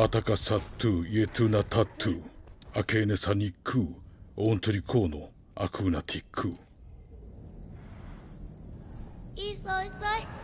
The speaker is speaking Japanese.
アタカサトゥイエトゥナタトゥアケネサニックオントリコーノアクーナティックいいぞいそい